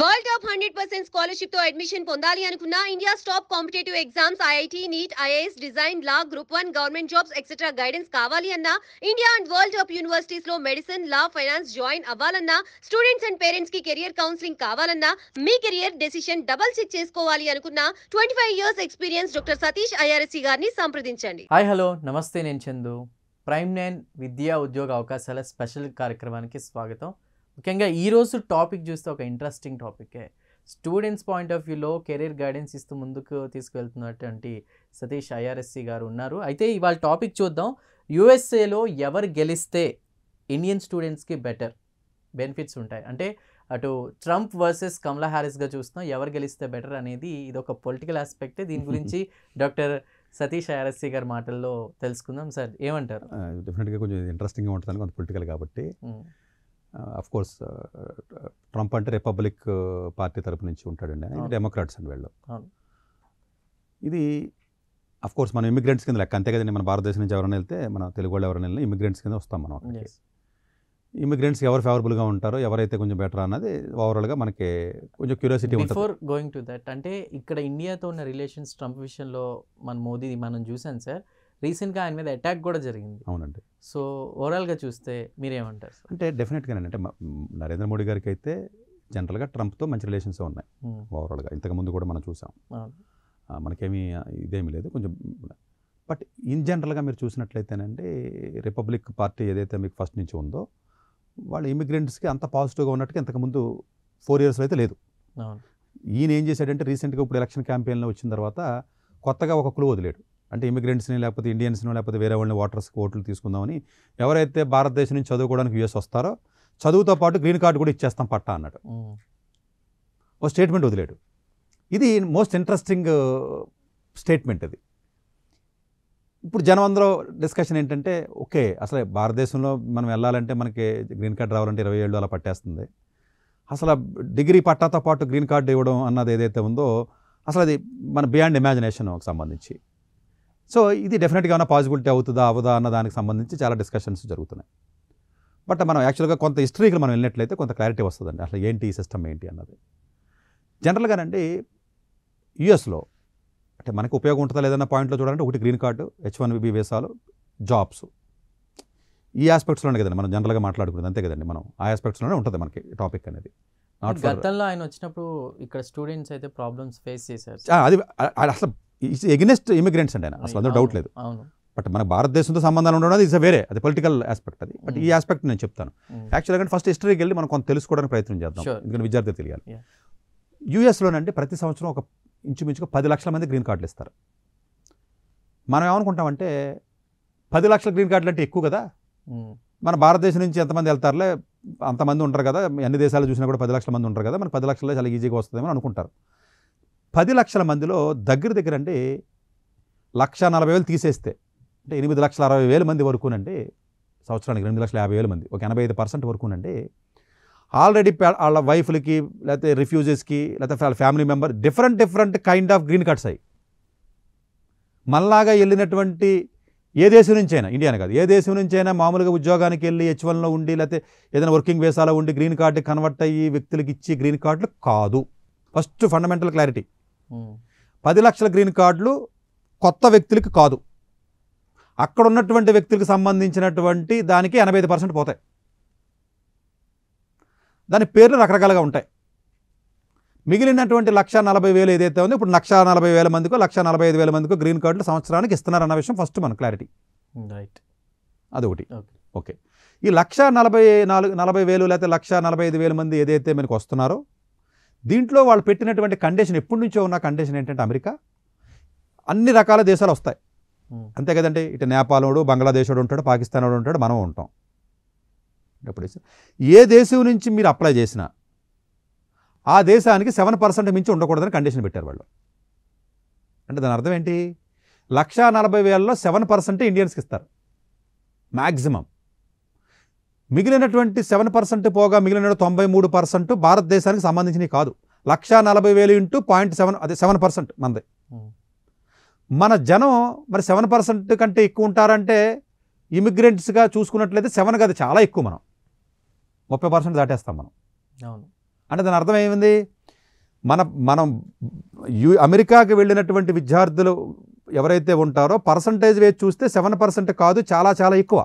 World of hundred percent scholarship తో admission పొందాలి అనుకున్న India stop competitive exams IIT NEET IAS design law group one government jobs etcetera guidance కావాలి అన్నా India and world of universities లో medicine law finance join అవ్వాలన్నా students and parents కి career counselling కావాలన్నా మీ కెరియర్ డెసిషన్ డబల్ చెక్ చేసుకోవాలి అనుకున్న twenty five years experience doctor Satish IRSC గారిని సంప్రదించండి హాయ్ హలో నమస్తే నేను చందు ప్రైమ్ నైన్ విద్యా ఉద్యోగ అవకాశాల స్పెషల్ కార్యక్రమానికి స్వాగతం ముఖ్యంగా ఈరోజు టాపిక్ చూస్తే ఒక ఇంట్రెస్టింగ్ టాపికే స్టూడెంట్స్ పాయింట్ ఆఫ్ వ్యూలో కెరీర్ గైడెన్స్ ఇస్తూ ముందుకు తీసుకువెళ్తున్నటువంటి సతీష్ ఐఆర్ఎస్సి గారు ఉన్నారు అయితే ఇవాళ టాపిక్ చూద్దాం యుఎస్ఏలో ఎవరు గెలిస్తే ఇండియన్ స్టూడెంట్స్కి బెటర్ బెనిఫిట్స్ ఉంటాయి అంటే అటు ట్రంప్ వర్సెస్ కమలా హ్యారిస్గా చూస్తున్నాం ఎవరు గెలిస్తే బెటర్ అనేది ఇది ఒక పొలిటికల్ ఆస్పెక్ట్ దీని గురించి డాక్టర్ సతీష్ ఐఆర్ఎస్సి గారి మాటల్లో తెలుసుకుందాం సార్ ఏమంటారు డెఫినెట్గా కొంచెం ఇంట్రెస్టింగ్గా ఉంటుంది కొంత పొలిటికల్ కాబట్టి అఫ్ కోర్స్ ట్రంప్ అంటే రిపబ్లిక్ uh, పార్టీ తరపు నుంచి ఉంటాడండి ఆయన డెమోక్రాట్స్ అని వీళ్ళు ఇది అఫ్ కోర్స్ మనం ఇమిగ్రెంట్స్ కింద లెక్క అంతే కదండి మన భారతదేశం నుంచి ఎవరైనా వెళ్తే మన తెలుగు వాళ్ళు ఎవరైనా వెళ్ళినా ఇమిగ్రెంట్స్ కింద వస్తాం మనం ఇమిగ్రెంట్స్ ఎవరు ఫేవరబుల్గా ఉంటారో ఎవరైతే కొంచెం బెటర్ అన్నది ఓవరాల్గా మనకి కొంచెం క్యూరియాసిటీ ఉంటుంది బిఫోర్ గోయింగ్ టు దట్ అంటే ఇక్కడ ఇండియాతో ఉన్న రిలేషన్స్ ట్రంప్ విషయంలో మన మోదీ మనం చూసాం సార్ రీసెంట్గా ఆయన మీద అటాక్ కూడా జరిగింది అవునండి సో ఓవరాల్గా చూస్తే మీరేమంటారు అంటే డెఫినెట్గా అంటే నరేంద్ర మోడీ గారికి అయితే జనరల్గా ట్రంప్తో మంచి రిలేషన్స్ ఉన్నాయి ఓవరాల్గా ఇంతకుముందు కూడా మనం చూసాం మనకేమీ ఇదేమీ లేదు కొంచెం బట్ ఇన్ జనరల్గా మీరు చూసినట్లయితేనండి రిపబ్లిక్ పార్టీ ఏదైతే మీకు ఫస్ట్ నుంచి ఉందో వాళ్ళు ఇమిగ్రెంట్స్కి అంత పాజిటివ్గా ఉన్నట్టుగా ఇంతకుముందు ఫోర్ ఇయర్స్లో అయితే లేదు ఈయన ఏం చేశాడంటే రీసెంట్గా ఇప్పుడు ఎలక్షన్ క్యాంపెయిన్లో వచ్చిన తర్వాత కొత్తగా ఒక క్లూ వదిలేడు అంటే ఇమిగ్రెంట్స్ని లేకపోతే ఇండియన్స్ని లేకపోతే వేరే వాళ్ళని ఓటర్స్కి ఓట్లు తీసుకుందామని ఎవరైతే భారతదేశం నుంచి చదువుకోవడానికి యూఎస్ వస్తారో చదువుతో పాటు గ్రీన్ కార్డు కూడా ఇచ్చేస్తాం పట్టా అన్నాడు ఓ స్టేట్మెంట్ వదిలేడు ఇది మోస్ట్ ఇంట్రెస్టింగ్ స్టేట్మెంట్ అది ఇప్పుడు జనం అందరూ డిస్కషన్ ఏంటంటే ఓకే అసలు భారతదేశంలో మనం వెళ్ళాలంటే మనకి గ్రీన్ కార్డు రావాలంటే ఇరవై ఏళ్ళు అలా పట్టేస్తుంది అసలు డిగ్రీ పట్టాతో పాటు గ్రీన్ కార్డు ఇవ్వడం అన్నది ఏదైతే ఉందో అసలు అది మన బియాండ్ ఇమాజినేషన్ సంబంధించి సో ఇది డెఫినెట్గా ఏమైనా పాజిబిలిటీ అవుతుందా అవుదా అన్న దానికి సంబంధించి చాలా డిస్కషన్స్ జరుగుతున్నాయి బట్ మనం యాక్చువల్గా కొంత హిస్టరీకి మనం వెళ్ళినట్లయితే కొంత క్లారిటీ వస్తుందండి అసలు ఏంటి ఈ సిస్టమ్ ఏంటి అన్నది జనరల్గానండి యుఎస్లో అంటే మనకు ఉపయోగం ఉంటుందా లేదన్న పాయింట్లో చూడాలంటే ఒకటి green card H one B వేసాలు జాబ్స్ ఈ ఆస్పెక్ట్స్లోనే కదండి మనం జనరల్గా మాట్లాడుకునేది అంతే కదండి మనం ఆ ఆస్పెక్ట్స్లోనే ఉంటుంది మనకి టాపిక్ అనేది గతంలో ఆయన వచ్చినప్పుడు ఇక్కడ స్టూడెంట్స్ అయితే ప్రాబ్లమ్స్ ఫేస్ చేశారు అది అసలు ఇట్స్ ఎగ్నెస్ట్ ఇమిగ్రెంట్స్ అండి ఆయన అసలు అందులో డౌట్ లేదు బట్ మన భారతదేశంతో సంబంధాలు ఉండడం అది ఇస్ అ వేరే అది పొలిటికల్ ఆస్పెక్ట్ అది బట్ ఈ ఆస్పెక్ట్ hmm. నేను చెప్తాను యాక్చువల్గా అంటే ఫస్ట్ హిస్టరీకి వెళ్ళి మనం కొంత తెలుసుకోవడానికి ప్రయత్నం చేద్దాం ఎందుకంటే విద్యార్థి తెలియాలి యూఎస్లోనండి ప్రతి సంవత్సరం ఒక ఇంచుమించుగా పది లక్షల మంది గ్రీన్ కార్డులు ఇస్తారు మనం ఏమనుకుంటామంటే పది లక్షల గ్రీన్ కార్డులు అంటే ఎక్కువ కదా hmm. మన భారతదేశం నుంచి ఎంతమంది వెళ్తారులే అంతమంది ఉంటారు కదా అన్ని దేశాలు చూసినా కూడా పది లక్షల మంది ఉంటారు కదా మన పది లక్షలే చాలా ఈజీగా వస్తుందేమో అనుకుంటారు పది లక్షల మందిలో దగ్గర దగ్గర అంటే లక్ష నలభై వేలు తీసేస్తే అంటే ఎనిమిది లక్షల అరవై వేల మంది వరకునంటే సంవత్సరానికి రెండు లక్షల యాభై వేల మంది ఒక ఎనభై ఐదు పర్సెంట్ వరకునంటే ఆల్రెడీ వాళ్ళ వైఫ్లకి లేకపోతే రిఫ్యూజెస్కి లేకపోతే వాళ్ళ family member different different kind of green cards అయ్యి మళ్ళాగా వెళ్ళినటువంటి ఏ దేశం నుంచైనా ఇండియాని కాదు ఏ దేశం నుంచైనా మామూలుగా ఉద్యోగానికి వెళ్ళి హెచ్ వన్లో ఉండి లేకపోతే ఏదైనా వర్కింగ్ వేసాలో ఉండి గ్రీన్ కార్డు కన్వర్ట్ అయ్యి వ్యక్తులకు ఇచ్చి గ్రీన్ కార్డులు కాదు ఫస్ట్ ఫండమెంటల్ క్లారిటీ పది లక్షల గ్రీన్ కార్డులు కొత్త వ్యక్తులకి కాదు అక్కడ ఉన్నటువంటి వ్యక్తులకు సంబంధించినటువంటి దానికి ఎనభై ఐదు పర్సెంట్ పోతాయి దాని పేర్లు రకరకాలుగా ఉంటాయి మిగిలినటువంటి లక్ష నలభై వేలు ఏదైతే ఉందో ఇప్పుడు లక్ష నలభై వేల మందికో లక్ష నలభై ఐదు వేల మందికో గ్రీన్ కార్డులు సంవత్సరానికి ఇస్తున్నారన్న విషయం ఫస్ట్ మన క్లారిటీ రైట్ అదొకటి ఓకే ఈ లక్ష నలభై నాలుగు నలభై వేలు లేకపోతే లక్ష నలభై ఐదు వేల మంది ఏదైతే మనకు వస్తున్నారో దీంట్లో వాళ్ళు పెట్టినటువంటి కండిషన్ ఎప్పటి నుంచో ఉన్న కండిషన్ ఏంటంటే అమెరికా అన్ని రకాల దేశాలు వస్తాయి అంతే కదండి ఇటు నేపాలోడు వాడు ఉంటాడు పాకిస్తాన్ వాడు ఉంటాడు మనం ఉంటాం ఏ దేశం నుంచి మీరు అప్లై చేసినా ఆ దేశానికి సెవెన్ పర్సెంట్ మించి ఉండకూడదని కండిషన్ పెట్టారు వాళ్ళు అంటే దాని అర్థం ఏంటి లక్షా నలభై వేలలో సెవెన్ పర్సెంట్ ఇండియన్స్కి ఇస్తారు మ్యాక్సిమం మిగిలినటువంటి సెవెన్ పర్సెంట్ పోగా మిగిలిన తొంభై మూడు పర్సెంట్ భారతదేశానికి సంబంధించినవి కాదు లక్ష నలభై వేలు ఇంటూ పాయింట్ సెవెన్ అదే సెవెన్ పర్సెంట్ మంది మన జనం మరి సెవెన్ పర్సెంట్ కంటే ఎక్కువ ఉంటారంటే ఇమిగ్రెంట్స్గా చూసుకున్నట్లయితే సెవెన్ కదా చాలా ఎక్కువ మనం ముప్పై పర్సెంట్ దాటేస్తాం మనం అంటే దాని అర్థం ఏమింది మన మనం యు అమెరికాకి వెళ్ళినటువంటి విద్యార్థులు ఎవరైతే ఉంటారో పర్సంటేజ్ వేసి చూస్తే సెవెన్ పర్సెంట్ కాదు చాలా చాలా ఎక్కువ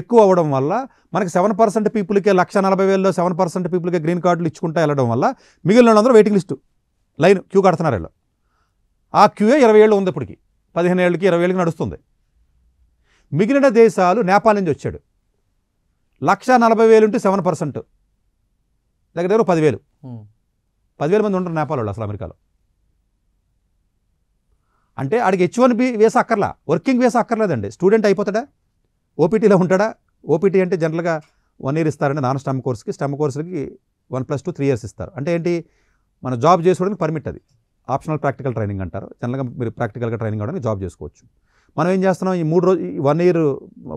ఎక్కువ అవ్వడం వల్ల మనకి సెవెన్ పర్సెంట్ పీపుల్కే లక్ష నలభై వేలలో సెవెన్ పర్సెంట్ పీపుల్కే గ్రీన్ కార్డులు ఇచ్చుకుంటా వెళ్ళడం వల్ల మిగిలిన వాళ్ళందరూ వెయిటింగ్ లిస్టు లైన్ క్యూ కడుతున్నారు వీళ్ళు ఆ క్యూఏ ఇరవై ఏళ్ళు ఉంది ఇప్పటికి పదిహేను ఏళ్ళకి ఇరవై ఏళ్ళకి నడుస్తుంది మిగిలిన దేశాలు నేపాల్ నుంచి వచ్చాడు లక్ష నలభై వేలు ఉంటే సెవెన్ పర్సెంట్ దగ్గర దగ్గర పదివేలు పదివేల మంది ఉంటారు నేపాల్ వాళ్ళు అసలు అమెరికాలో అంటే ఆడికి హెచ్ వన్ బి వేసా అక్కర్లా వర్కింగ్ వేసా అక్కర్లేదండి స్టూడెంట్ అయిపోతాడా ఓపీటీలో ఉంటాడా ఓపీటీ అంటే జనరల్గా వన్ ఇయర్ ఇస్తారండి నాన్ స్టమ్ కోర్స్కి స్టమ్ కోర్సులకి one plus two three years ఇస్తారు అంటే ఏంటి మన జాబ్ చేసుకోవడానికి పర్మిట్ అది ఆప్షనల్ ప్రాక్టికల్ ట్రైనింగ్ అంటారు జనరల్గా మీరు ప్రాక్టికల్గా ట్రైనింగ్ అవ్వడానికి జాబ్ చేసుకోవచ్చు మనం ఏం చేస్తున్నాం ఈ మూడు రోజు one year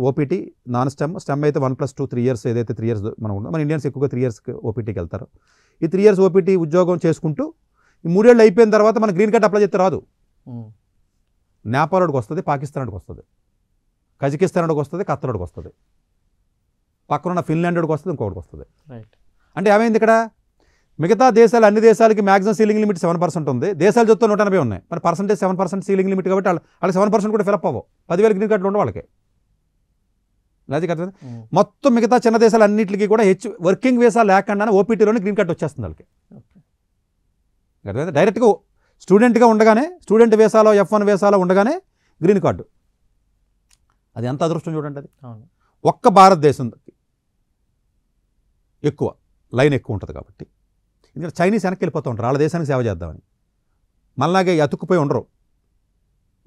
OPT non STEM STEM అయితే one plus two three years ఏదైతే త్రీ ఇయర్స్ మనం ఉన్నాం మన ఇండియన్స్ ఎక్కువగా త్రీ ఇయర్స్కి ఓపీటీకి వెళ్తారు ఈ త్రీ ఇయర్స్ ఓపీటీ ఉద్యోగం చేసుకుంటూ ఈ మూడేళ్ళు అయిపోయిన తర్వాత మన గ్రీన్ కార్డ్ అప్లై చేస్తే రాదు వాడికి వస్తుంది వాడికి వస్తుంది కజకిస్తాన్కి వస్తుంది ఖత్తర్కి వస్తుంది పక్కనున్న ఫిన్లాండ్కి వస్తుంది ఇంకొకటికి వస్తుంది అంటే ఏమైంది ఇక్కడ మిగతా దేశాలు అన్ని దేశాలకి maximum ceiling limit seven percent ఉంది దేశాలు చెప్తే నూట ఎనభై ఉన్నాయి మరి percentage seven percent ceiling limit కాబట్టి వాళ్ళు వాళ్ళకి సెవెన్ పర్సెంట్ కూడా ఫిలప్ అవ్వవు పదివేల గ్రీన్ కార్డులు ఉండవు వాళ్ళకి లాజిక్ అర్థం hmm. మొత్తం మిగతా చిన్న దేశాలు అన్నింటికి కూడా హెచ్ వర్కింగ్ వీసా లేకుండా ఓపీటీలోనే గ్రీన్ కార్డు వచ్చేస్తుంది వాళ్ళకి డైరెక్ట్గా స్టూడెంట్గా ఉండగానే స్టూడెంట్ వీసాలో ఎఫ్ వన్ వీసాలో ఉండగానే గ్రీన్ కార్డు అది ఎంత అదృష్టం చూడండి అది ఒక్క భారతదేశం ఎక్కువ లైన్ ఎక్కువ ఉంటుంది కాబట్టి ఎందుకంటే చైనీస్ వెనక్కి వెళ్ళిపోతూ ఉంటారు వాళ్ళ దేశానికి సేవ చేద్దామని మళ్ళాగే అతుక్కుపోయి ఉండరు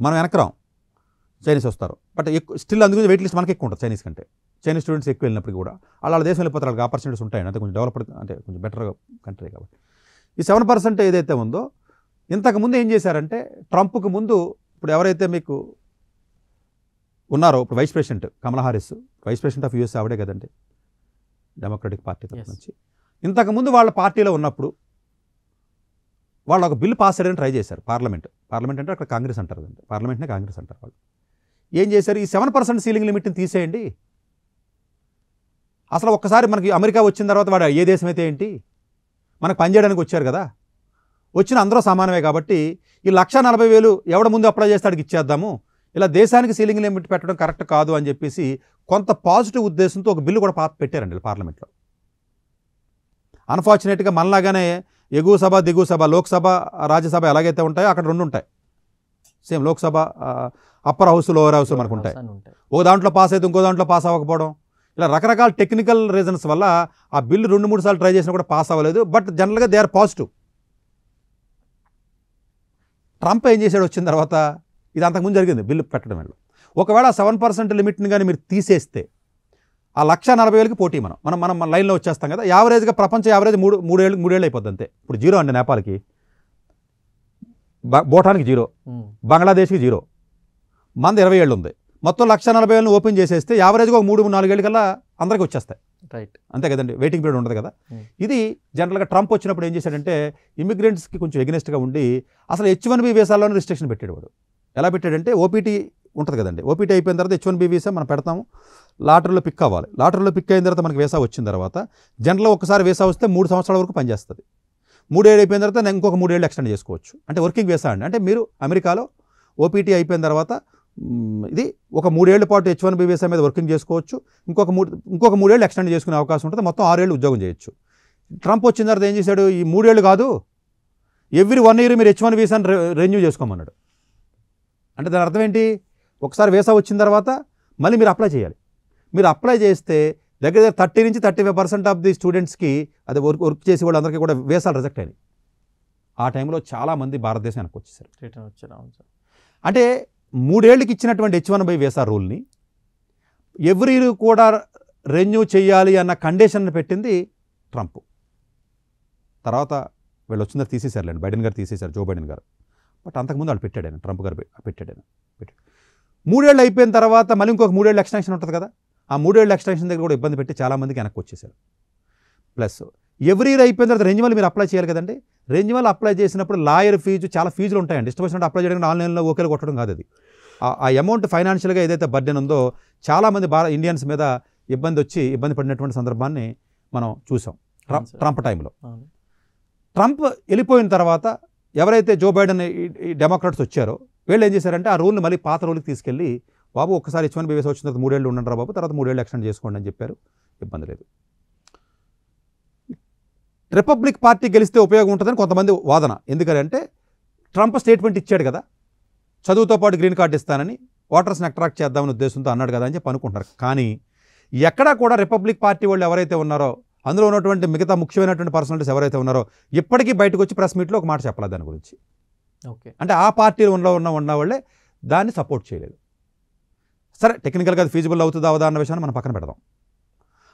మనం వెనకరాం చైనీస్ వస్తారు బట్ ఎక్కువ స్టిల్ అందుకు వెయిట్ లిస్ట్ మనకి ఎక్కువ ఉంటుంది చైనీస్ కంటే చైనీస్ స్టూడెంట్స్ ఎక్కువ వెళ్ళినప్పుడు కూడా వాళ్ళ దేశం వెళ్ళిపోతారు వాళ్ళకి ఆపర్చునిటీస్ ఉంటాయి అంటే కొంచెం డెవలప్డ్ అంటే కొంచెం బెటర్ కంట్రీ కాబట్టి ఈ సెవెన్ పర్సెంట్ ఏదైతే ఉందో ఇంతకుముందు ఏం చేశారంటే ట్రంప్కి ముందు ఇప్పుడు ఎవరైతే మీకు ఉన్నారో ఇప్పుడు vice president Kamala Harris vice president of US ఆవిడే కదండి డెమోక్రటిక్ పార్టీ తరఫు నుంచి ఇంతకుముందు వాళ్ళ పార్టీలో ఉన్నప్పుడు వాళ్ళు ఒక బిల్లు పాస్ చేయడానికి ట్రై చేశారు పార్లమెంట్ పార్లమెంట్ అంటే అక్కడ కాంగ్రెస్ అంటారు కదండి పార్లమెంట్నే కాంగ్రెస్ అంటారు వాళ్ళు ఏం చేశారు ఈ సెవెన్ పర్సెంట్ సీలింగ్ లిమిట్ని తీసేయండి అసలు ఒక్కసారి మనకి అమెరికా వచ్చిన తర్వాత వాడు ఏ దేశం అయితే ఏంటి మనకు పనిచేయడానికి వచ్చారు కదా వచ్చిన అందరూ సమానమే కాబట్టి ఈ లక్ష నలభై వేలు ఎవడ ముందు అప్లై చేస్తాడికి ఇచ్చేద్దాము ఇలా దేశానికి సీలింగ్ లిమిట్ పెట్టడం కరెక్ట్ కాదు అని చెప్పేసి కొంత పాజిటివ్ ఉద్దేశంతో ఒక బిల్లు కూడా పాత పెట్టారండి పార్లమెంట్లో అన్ఫార్చునేట్గా మనలాగానే ఎగువ సభ దిగువ సభ లోక్సభ రాజ్యసభ ఎలాగైతే ఉంటాయో అక్కడ రెండు ఉంటాయి same Lok Sabha upper house lower house మనకు ఉంటాయి ఒక దాంట్లో పాస్ అయితే ఇంకో దాంట్లో పాస్ అవ్వకపోవడం ఇలా రకరకాల టెక్నికల్ రీజన్స్ వల్ల ఆ బిల్లు రెండు మూడు సార్లు ట్రై చేసినా కూడా పాస్ అవ్వలేదు బట్ జనరల్గా దే ఆర్ పాజిటివ్ ట్రంప్ ఏం చేశాడు వచ్చిన తర్వాత ఇది అంతకుముందు జరిగింది బిల్లు పెట్టడం వల్ల ఒకవేళ సెవెన్ పర్సెంట్ లిమిట్ని కానీ మీరు తీసేస్తే ఆ లక్ష నలభై వేలకి పోటీ మనం మనం మనం మన లైన్లో వచ్చేస్తాం కదా యావరేజ్గా ప్రపంచ యావరేజ్ మూడు మూడేళ్ళు మూడేళ్ళు అయిపోద్ది అంతే ఇప్పుడు జీరో అండి నేపాల్కి భూటాన్కి జీరో బంగ్లాదేశ్కి జీరో మంది ఇరవై ఏళ్ళు ఉంది మొత్తం లక్ష నలభై వేలను ఓపెన్ చేసేస్తే యావరేజ్గా ఒక మూడు నాలుగేళ్ళ కల్లా అందరికీ వచ్చేస్తాయి రైట్ అంతే కదండి వెయిటింగ్ పీరియడ్ ఉండదు కదా ఇది జనరల్గా ట్రంప్ వచ్చినప్పుడు ఏం చేశాడంటే ఇమిగ్రెంట్స్కి కొంచెం ఎగ్నెస్ట్గా ఉండి అసలు హెచ్ వన్ బి వీసాల్లోనే రిస్ట్రిక్షన్ పెట్టేవాడు ఎలా పెట్టాడంటే ఓపీటీ ఉంటుంది కదండి ఓపీటీ అయిపోయిన తర్వాత హెచ్ వన్ బి వీసా మనం పెడతాము లాటరీలో పిక్ అవ్వాలి లాటరీలో పిక్ అయిన తర్వాత మనకి వీసా వచ్చిన తర్వాత జనరల్లో ఒకసారి వీసా వస్తే మూడు సంవత్సరాల వరకు పనిచేస్తుంది మూడేళ్ళు అయిపోయిన తర్వాత ఇంకొక మూడేళ్ళు ఎక్స్టెండ్ చేసుకోవచ్చు అంటే వర్కింగ్ వీసా అండి అంటే మీరు అమెరికాలో ఓపీటీ అయిపోయిన తర్వాత ఇది ఒక మూడేళ్ల పాటు హెచ్ వన్ బి వీసా మీద వర్కింగ్ చేసుకోవచ్చు ఇంకొక మూడు ఇంకొక మూడేళ్ళు ఎక్స్టెండ్ చేసుకునే అవకాశం ఉంటుంది మొత్తం ఆరేళ్ళు ఉద్యోగం చేయొచ్చు ట్రంప్ వచ్చిన తర్వాత ఏం చేశాడు ఈ మూడేళ్ళు కాదు ఎవ్రీ వన్ ఇయర్ మీరు హెచ్ వన్ వీసాను రెన్యూ చేసుకోమన్నాడు అంటే దాని అర్థం ఏంటి ఒకసారి వేసా వచ్చిన తర్వాత మళ్ళీ మీరు అప్లై చేయాలి మీరు అప్లై చేస్తే దగ్గర దగ్గర థర్టీ నుంచి thirty five percent of the స్టూడెంట్స్కి అది వర్క్ వర్క్ చేసే వాళ్ళందరికీ కూడా వేసాలు రిజెక్ట్ అయినాయి ఆ టైంలో చాలామంది భారతదేశానికి వచ్చేసారు రిటర్న్ వచ్చారు అంటే మూడేళ్ళకి ఇచ్చినటువంటి హెచ్ వన్ బై వేసా రూల్ని ఎవ్రీ కూడా రెన్యూ చేయాలి అన్న కండిషన్ పెట్టింది ట్రంప్ తర్వాత వీళ్ళు వచ్చిందని తీసేశారులేండి బైడెన్ గారు తీసేశారు జో బైడెన్ గారు బట్ అంతకుముందు వాళ్ళు పెట్టాడు ఆయన ట్రంప్ గారు పెట్టాడు ఆయన పెట్టాడు మూడేళ్ళు అయిపోయిన తర్వాత మళ్ళీ ఇంకొక మూడేళ్ళు ఎక్స్టెన్షన్ ఉంటుంది కదా ఆ మూడేళ్ళు ఎక్స్టెన్షన్ దగ్గర కూడా ఇబ్బంది పెట్టి చాలామందికి వెనక్కి వచ్చేసారు ప్లస్ ఎవ్రీ ఇయర్ అయిపోయిన తర్వాత రెంజ్మల్ మీరు అప్లై చేయాలి కదండి రెంజ్మల్ అప్లై చేసినప్పుడు లాయర్ ఫీజు చాలా ఫీజులు ఉంటాయండి అంటే అప్లై చేయడం ఆన్లైన్లో ఓకేలు కొట్టడం కాదు అది ఆ అమౌంట్ ఫైనాన్షియల్గా ఏదైతే బర్డెన్ ఉందో చాలామంది భారత ఇండియన్స్ మీద ఇబ్బంది వచ్చి ఇబ్బంది పడినటువంటి సందర్భాన్ని మనం చూసాం ట్రంప్ ట్రంప్ టైంలో ట్రంప్ వెళ్ళిపోయిన తర్వాత ఎవరైతే జో బైడెన్ ఈ డెమోక్రాట్స్ వచ్చారో వీళ్ళు ఏం చేశారంటే ఆ రూల్ని మళ్ళీ పాత రూల్కి తీసుకెళ్ళి బాబు ఒకసారి హెచ్ వన్ బీవీస్ వచ్చిన తర్వాత మూడేళ్ళు ఉండండి రా బాబు తర్వాత మూడేళ్ళు ఎక్స్టెండ్ చేసుకోండి అని చెప్పారు ఇబ్బంది లేదు రిపబ్లిక్ పార్టీ గెలిస్తే ఉపయోగం ఉంటుందని కొంతమంది వాదన ఎందుకంటే ట్రంప్ స్టేట్మెంట్ ఇచ్చాడు కదా చదువుతో పాటు గ్రీన్ కార్డు ఇస్తానని ఓటర్స్ని అట్రాక్ట్ చేద్దామని ఉద్దేశంతో అన్నాడు కదా అని చెప్పి అనుకుంటున్నారు కానీ ఎక్కడా కూడా రిపబ్లిక్ పార్టీ వాళ్ళు ఎవరైతే ఉన్నారో అందులో ఉన్నటువంటి మిగతా ముఖ్యమైనటువంటి పర్సనాలిటీస్ ఎవరైతే ఉన్నారో ఇప్పటికీ బయటకు వచ్చి ప్రెస్ మీట్లో ఒక మాట చెప్పలేదు దాని గురించి ఓకే అంటే ఆ పార్టీలో ఉన్న ఉన్న వాళ్ళే దాన్ని సపోర్ట్ చేయలేదు సరే టెక్నికల్గా అది ఫీజిబుల్ అవుతుందా అవదా అన్న విషయాన్ని మనం పక్కన పెడదాం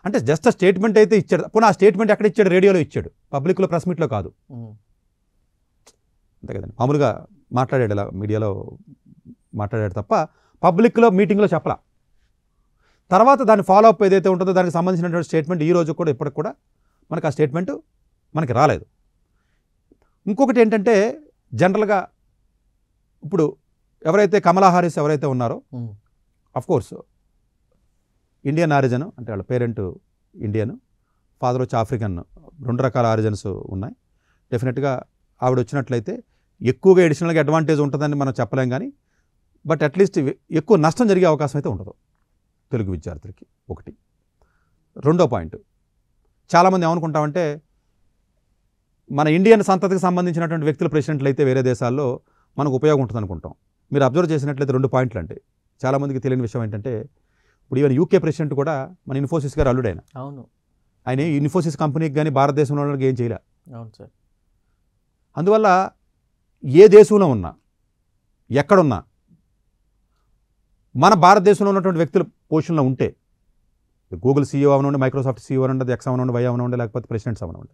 అంటే జస్ట్ స్టేట్మెంట్ అయితే ఇచ్చాడు పోనీ ఆ స్టేట్మెంట్ ఎక్కడ ఇచ్చాడు రేడియోలో ఇచ్చాడు పబ్లిక్లో ప్రెస్ మీట్లో కాదు అంతే కదండి మామూలుగా మాట్లాడాడు ఇలా మీడియాలో మాట్లాడాడు తప్ప పబ్లిక్లో మీటింగ్లో చెప్పలా తర్వాత దాని ఫాలో అప్ ఏదైతే ఉంటుందో దానికి సంబంధించినటువంటి స్టేట్మెంట్ ఈ రోజు కూడా ఇప్పటికి కూడా మనకు ఆ స్టేట్మెంట్ మనకి రాలేదు ఇంకొకటి ఏంటంటే జనరల్గా ఇప్పుడు ఎవరైతే కమలా హారీస్ ఎవరైతే ఉన్నారో కోర్స్ ఇండియన్ ఆరిజన్ అంటే వాళ్ళ పేరెంట్ ఇండియన్ ఫాదర్ వచ్చి ఆఫ్రికన్ రెండు రకాల ఆరిజన్స్ ఉన్నాయి డెఫినెట్గా ఆవిడ వచ్చినట్లయితే ఎక్కువగా ఎడిషనల్గా అడ్వాంటేజ్ ఉంటుందని మనం చెప్పలేం కానీ బట్ అట్లీస్ట్ ఎక్కువ నష్టం జరిగే అవకాశం అయితే ఉండదు తెలుగు విద్యార్థులకి ఒకటి రెండో పాయింట్ చాలామంది ఏమనుకుంటామంటే మన ఇండియన్ సంతతికి సంబంధించినటువంటి వ్యక్తుల ప్రెసిడెంట్లు అయితే వేరే దేశాల్లో మనకు ఉపయోగం ఉంటుంది అనుకుంటాం మీరు అబ్జర్వ్ చేసినట్లయితే రెండు పాయింట్లు అంటే చాలామందికి తెలియని విషయం ఏంటంటే ఇప్పుడు ఈవెన్ యూకే ప్రెసిడెంట్ కూడా మన ఇన్ఫోసిస్ గారు అల్లుడైన అవును ఆయన ఇన్ఫోసిస్ కంపెనీకి కానీ భారతదేశంలో వాళ్ళకి ఏం చేయలే అవును సార్ అందువల్ల ఏ దేశంలో ఉన్నా ఎక్కడున్నా మన భారతదేశంలో ఉన్నటువంటి వ్యక్తులు పొజిషన్లో ఉంటే గూగుల్ సీఈఓ అవనండి మైక్రోసాఫ్ట్ సీఈఓ అనండి ఎక్స్ అవనండి వై అవనండి లేకపోతే ప్రెసిడెంట్స్ అవనండి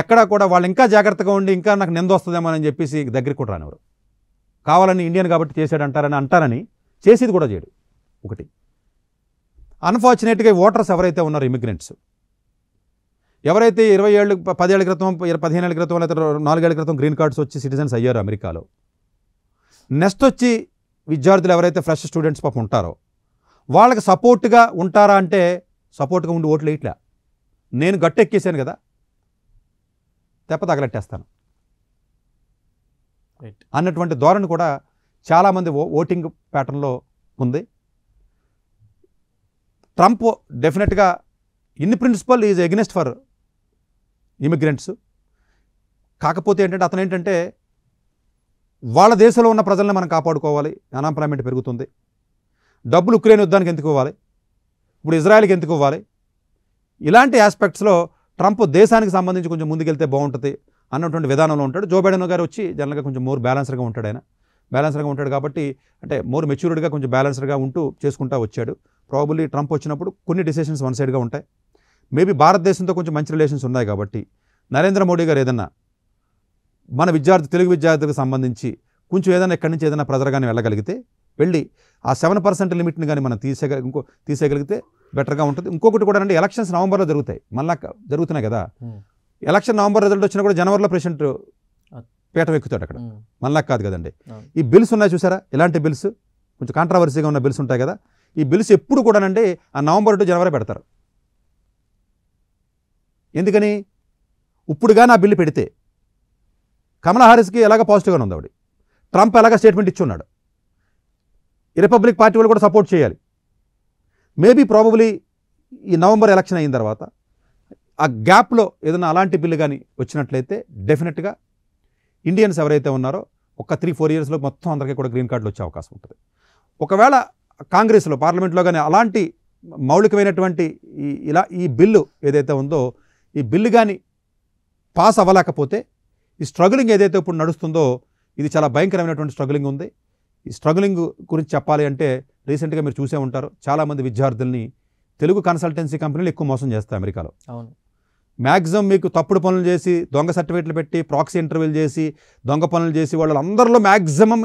ఎక్కడా కూడా వాళ్ళు ఇంకా జాగ్రత్తగా ఉండి ఇంకా నాకు నింద వస్తుందేమో అని చెప్పేసి దగ్గరికి కూడా రానివ్వరు కావాలని ఇండియన్ కాబట్టి చేశాడు అంటారని అంటారని చేసేది కూడా చేయడు ఒకటి అన్ఫార్చునేట్గా ఓటర్స్ ఎవరైతే ఉన్నారో ఇమిగ్రెంట్స్ ఎవరైతే ఇరవై ఏళ్ళు పదేళ్ల క్రితం పదిహేను ఏళ్ళ క్రితం లేదా నాలుగేళ్ల క్రితం గ్రీన్ కార్డ్స్ వచ్చి సిటిజన్స్ అయ్యారు అమెరికాలో నెక్స్ట్ వచ్చి విద్యార్థులు ఎవరైతే ఫ్రెష్ స్టూడెంట్స్ పాపం ఉంటారో వాళ్ళకి సపోర్ట్గా ఉంటారా అంటే సపోర్ట్గా ఉండి ఓట్లు వేయట్లే నేను గట్టెక్కేసాను కదా తెప్ప తగలెట్టేస్తాను అన్నటువంటి ధోరణి కూడా చాలామంది ఓ ఓటింగ్ ప్యాటర్న్లో ఉంది ట్రంప్ డెఫినెట్గా in principle is against for immigrants కాకపోతే ఏంటంటే అతను ఏంటంటే వాళ్ళ దేశంలో ఉన్న ప్రజల్ని మనం కాపాడుకోవాలి అన్ఎంప్లాయ్మెంట్ పెరుగుతుంది డబ్బులు ఉక్రెయిన్ యుద్ధానికి ఎందుకు ఇవ్వాలి ఇప్పుడు ఇజ్రాయెల్కి ఎందుకు ఇవ్వాలి ఇలాంటి ఆస్పెక్ట్స్లో ట్రంప్ దేశానికి సంబంధించి కొంచెం ముందుకెళ్తే బాగుంటుంది అన్నటువంటి విధానంలో ఉంటాడు జో బైడెన్ గారు వచ్చి జనరల్గా కొంచెం మోర్ బ్యాలెన్స్డ్గా ఉంటాడు ఆయన బ్యాలెన్స్డ్గా ఉంటాడు కాబట్టి అంటే మోర్ మెచ్యూర్డ్గా కొంచెం బ్యాలెన్స్డ్గా ఉంటూ చేసుకుంటా వచ్చాడు ప్రాబుల్లీ ట్రంప్ వచ్చినప్పుడు కొన్ని డిసిషన్స్ వన్ సైడ్గా ఉంటాయి మేబీ భారతదేశంతో కొంచెం మంచి రిలేషన్స్ ఉన్నాయి కాబట్టి నరేంద్ర మోడీ గారు ఏదన్నా మన విద్యార్థి తెలుగు విద్యార్థులకు సంబంధించి కొంచెం ఏదైనా ఎక్కడి నుంచి ఏదైనా ప్రజలుగానే వెళ్ళగలిగితే వెళ్ళి ఆ సెవెన్ పర్సెంట్ లిమిట్ని కానీ మనం తీసేయగ ఇంకో తీసేయగలిగితే బెటర్గా ఉంటుంది ఇంకొకటి కూడా అంటే ఎలక్షన్స్ నవంబర్లో జరుగుతాయి మళ్ళా జరుగుతున్నాయి కదా ఎలక్షన్ నవంబర్ రిజల్ట్ వచ్చినా కూడా జనవరిలో ప్రెసిడెంట్ పీఠం ఎక్కుతాడు అక్కడ మళ్ళా కాదు కదండి ఈ బిల్స్ ఉన్నాయి చూసారా ఇలాంటి బిల్స్ కొంచెం కాంట్రవర్సీగా ఉన్న బిల్స్ ఉంటాయి కదా ఈ బిల్స్ ఎప్పుడు కూడానండి ఆ నవంబర్ టు జనవరి పెడతారు ఎందుకని ఇప్పుడుగా నా బిల్లు పెడితే కమలా హారీస్కి ఎలాగ పాజిటివ్గానే ఉంది ఆవిడ ట్రంప్ ఎలాగ స్టేట్మెంట్ ఇచ్చి ఉన్నాడు రిపబ్లిక్ పార్టీ వాళ్ళు కూడా సపోర్ట్ చేయాలి మేబీ ప్రాబబ్లీ ఈ నవంబర్ ఎలక్షన్ అయిన తర్వాత ఆ గ్యాప్లో ఏదైనా అలాంటి బిల్లు కానీ వచ్చినట్లయితే డెఫినెట్గా ఇండియన్స్ ఎవరైతే ఉన్నారో ఒక త్రీ ఫోర్ ఇయర్స్లో మొత్తం అందరికీ కూడా గ్రీన్ కార్డులు వచ్చే అవకాశం ఉంటుంది ఒకవేళ కాంగ్రెస్లో పార్లమెంట్లో కానీ అలాంటి మౌలికమైనటువంటి ఈ ఇలా ఈ బిల్లు ఏదైతే ఉందో ఈ బిల్లు కానీ పాస్ అవ్వలేకపోతే ఈ స్ట్రగులింగ్ ఏదైతే ఇప్పుడు నడుస్తుందో ఇది చాలా భయంకరమైనటువంటి స్ట్రగులింగ్ ఉంది ఈ స్ట్రగులింగ్ గురించి చెప్పాలి అంటే రీసెంట్గా మీరు చూసే ఉంటారు చాలామంది విద్యార్థుల్ని తెలుగు కన్సల్టెన్సీ కంపెనీలు ఎక్కువ మోసం చేస్తాయి అమెరికాలో అవును మ్యాక్సిమం మీకు తప్పుడు పనులు చేసి దొంగ సర్టిఫికేట్లు పెట్టి ప్రాక్సీ ఇంటర్వ్యూలు చేసి దొంగ పనులు చేసి వాళ్ళు అందరిలో మ్యాక్సిమం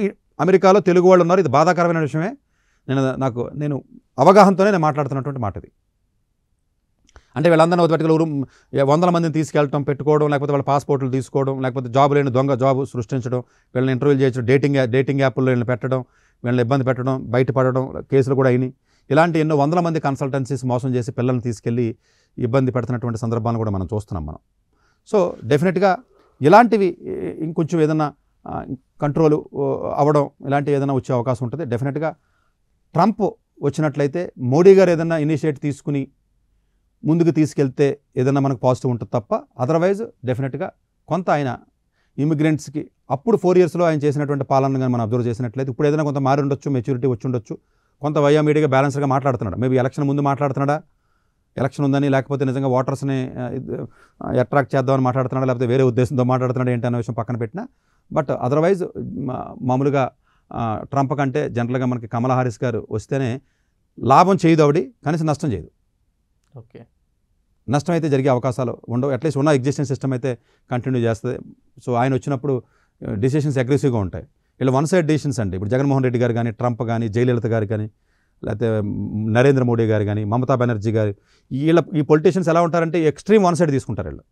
అమెరికాలో తెలుగు వాళ్ళు ఉన్నారు ఇది బాధాకరమైన విషయమే నేను నాకు నేను అవగాహనతోనే నేను మాట్లాడుతున్నటువంటి మాట ఇది అంటే వీళ్ళందరినీ ఒకటిగా వందల మందిని తీసుకెళ్ళడం పెట్టుకోవడం లేకపోతే వాళ్ళ పాస్పోర్ట్లు తీసుకోవడం లేకపోతే జాబ్ లేని దొంగ జాబ్ సృష్టించడం వీళ్ళని ఇంటర్వ్యూ చేయడం డేటింగ్ డేటింగ్ యాప్లో వీళ్ళని పెట్టడం వీళ్ళని ఇబ్బంది పెట్టడం బయటపడడం కేసులు కూడా అయినాయి ఇలాంటి ఎన్నో వందల మంది కన్సల్టెన్సీస్ మోసం చేసి పిల్లల్ని తీసుకెళ్ళి ఇబ్బంది పెడుతున్నటువంటి సందర్భాన్ని కూడా మనం చూస్తున్నాం మనం సో డెఫినెట్గా ఇలాంటివి ఇంకొంచెం ఏదైనా కంట్రోల్ అవ్వడం ఇలాంటివి ఏదైనా వచ్చే అవకాశం ఉంటుంది డెఫినెట్గా ట్రంప్ వచ్చినట్లయితే మోడీ గారు ఏదైనా ఇనిషియేట్ తీసుకుని ముందుకు తీసుకెళ్తే ఏదైనా మనకు పాజిటివ్ ఉంటుంది తప్ప అదర్వైజ్ డెఫినెట్గా కొంత ఆయన ఇమిగ్రెంట్స్కి అప్పుడు ఫోర్ ఇయర్స్లో ఆయన చేసినటువంటి పాలన కానీ మనం అబ్జర్వ్ చేసినట్లయితే ఇప్పుడు ఏదైనా కొంత మారి ఉండొచ్చు మెచ్యూరిటీ వచ్చి ఉండొచ్చు కొంత మీడియాగా బ్యాలెన్స్గా మాట్లాడుతున్నాడు మేబీ ఎలక్షన్ ముందు మాట్లాడుతున్నాడా ఎలక్షన్ ఉందని లేకపోతే నిజంగా ఓటర్స్ని అట్రాక్ట్ చేద్దామని మాట్లాడుతున్నాడా లేకపోతే వేరే ఉద్దేశంతో మాట్లాడుతున్నాడు ఏంటి అనే విషయం పక్కన పెట్టినా బట్ అదర్వైజ్ మామూలుగా ట్రంప్ కంటే జనరల్గా మనకి కమలా హారిస్ గారు వస్తేనే లాభం చేయదు ఆవిడ కనీసం నష్టం చేయదు ఓకే నష్టం అయితే జరిగే అవకాశాలు ఉండవు అట్లీస్ట్ ఉన్న ఎగ్జిస్టింగ్ సిస్టమ్ అయితే కంటిన్యూ చేస్తుంది సో ఆయన వచ్చినప్పుడు డిసిషన్స్ uh, అగ్రెసివ్గా ఉంటాయి ఇలా వన్ సైడ్ డిసిషన్స్ అండి ఇప్పుడు జగన్మోహన్ రెడ్డి గారు కానీ ట్రంప్ కానీ జయలలిత గారు కానీ లేకపోతే నరేంద్ర మోడీ గారు కానీ మమతా బెనర్జీ గారు వీళ్ళ ఈ పొలిటీషియన్స్ ఎలా ఉంటారంటే ఎక్స్ట్రీమ్ వన్ సైడ్ తీసుకుంటారు వీళ్ళు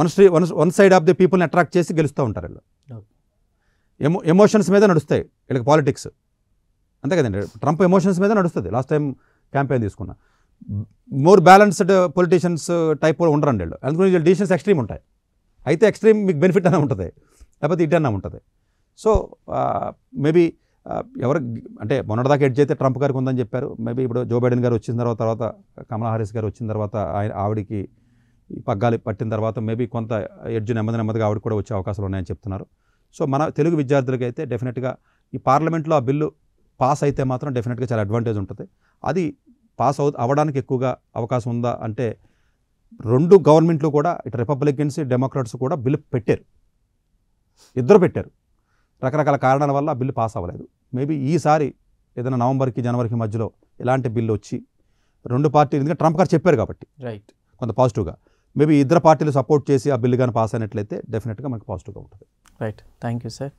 వన్ స్ట్రీ one one side of the పీపుల్ని అట్రాక్ట్ చేసి గెలుస్తూ ఉంటారు వీళ్ళు ఎమో ఎమోషన్స్ మీద నడుస్తాయి వీళ్ళకి పాలిటిక్స్ అంతే కదండి ట్రంప్ ఎమోషన్స్ మీద నడుస్తుంది లాస్ట్ టైం క్యాంపెయిన్ తీసుకున్నా మోర్ బ్యాలెన్స్డ్ పొలిటీషియన్స్ టైప్ కూడా ఉండరండి వీళ్ళు అందుకని వీళ్ళు డిసిషన్స్ ఎక్స్ట్రీమ్ ఉంటాయి అయితే ఎక్స్ట్రీమ్ మీకు బెనిఫిట్ అన్న ఉంటుంది లేకపోతే ఇడ్డన్నా ఉంటుంది సో మేబీ ఎవరు అంటే మొన్నటిదాకా ఎడ్జ్ అయితే ట్రంప్ గారికి ఉందని చెప్పారు మేబీ ఇప్పుడు జో బైడెన్ గారు వచ్చిన తర్వాత తర్వాత కమలా హారీస్ గారు వచ్చిన తర్వాత ఆయన ఆవిడికి పగ్గాలు పట్టిన తర్వాత మేబీ కొంత ఎడ్జ్ నెమ్మది నెమ్మదిగా ఆవిడ కూడా వచ్చే అవకాశాలు ఉన్నాయని చెప్తున్నారు సో మన తెలుగు విద్యార్థులకి అయితే డెఫినెట్గా ఈ పార్లమెంట్లో ఆ బిల్లు పాస్ అయితే మాత్రం డెఫినెట్గా చాలా అడ్వాంటేజ్ ఉంటుంది అది పాస్ అవు అవ్వడానికి ఎక్కువగా అవకాశం ఉందా అంటే రెండు గవర్నమెంట్లు కూడా ఇటు రిపబ్లికన్స్ డెమోక్రాట్స్ కూడా బిల్లు పెట్టారు ఇద్దరు పెట్టారు రకరకాల కారణాల వల్ల బిల్లు పాస్ అవ్వలేదు మేబీ ఈసారి ఏదైనా నవంబర్కి జనవరికి మధ్యలో ఇలాంటి బిల్లు వచ్చి రెండు పార్టీలు ఎందుకంటే ట్రంప్ గారు చెప్పారు కాబట్టి రైట్ కొంత పాజిటివ్గా మేబీ ఇద్దరు పార్టీలు సపోర్ట్ చేసి ఆ బిల్లు కానీ పాస్ అయినట్లయితే డెఫినెట్గా మనకు పాజిటివ్గా ఉంటుంది right thank you sir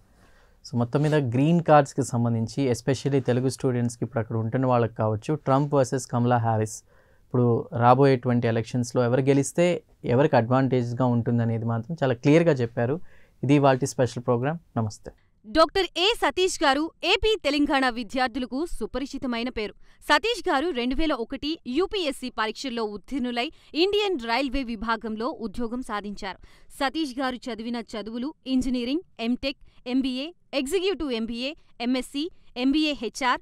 so మొత్తం మీద గ్రీన్ కార్డ్స్కి సంబంధించి ఎస్పెషల్లీ తెలుగు స్టూడెంట్స్కి ఇప్పుడు అక్కడ ఉంటున్న వాళ్ళకి కావచ్చు ట్రంప్ వర్సెస్ కమలా హ్యారిస్ ఇప్పుడు రాబోయేటువంటి ఎలక్షన్స్లో ఎవరు గెలిస్తే ఎవరికి అడ్వాంటేజ్గా ఉంటుందనేది మాత్రం చాలా క్లియర్గా చెప్పారు ఇది వాళ్ళ స్పెషల్ ప్రోగ్రామ్ నమస్తే డాక్టర్ ఏ సతీష్ గారు ఏపీ తెలంగాణ విద్యార్థులకు సుపరిచితమైన పేరు సతీష్ గారు రెండు వేల ఒకటి యూపీఎస్సీ పరీక్షల్లో ఉత్తీర్ణులై ఇండియన్ రైల్వే విభాగంలో ఉద్యోగం సాధించారు సతీష్ గారు చదివిన చదువులు engineering MTech MBA, Executive MBA, MSc, MBA HR,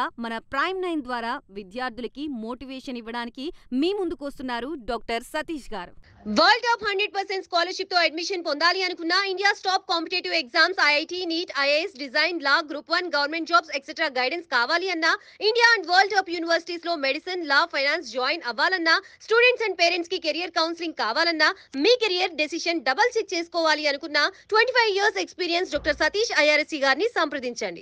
ముఖ్యంగా మన ప్రైమ్ నైన్ ద్వారా విద్యార్థులకి మోటివేషన్ ఇవ్వడానికి మీ ముందుకు వస్తున్నారు డాక్టర్ సతీష్ గారు world of hundred percent scholarship తో అడ్మిషన్ పొందాలి అనుకున్న India stop competitive exams IIT NEET IAS design law group one government jobs etcetera guidance కావాలి అన్నా India and world of universities లో మెడిసిన్ లా ఫైనాన్స్ జాయిన్ అవ్వాలన్నా students and parents కి career counselling కావాలన్నా మీ కెరియర్ డెసిషన్ డబల్ చెక్ చేసుకోవాలి అనుకున్న twenty five years experience doctor Satish IRS గారిని సంప్రదించండి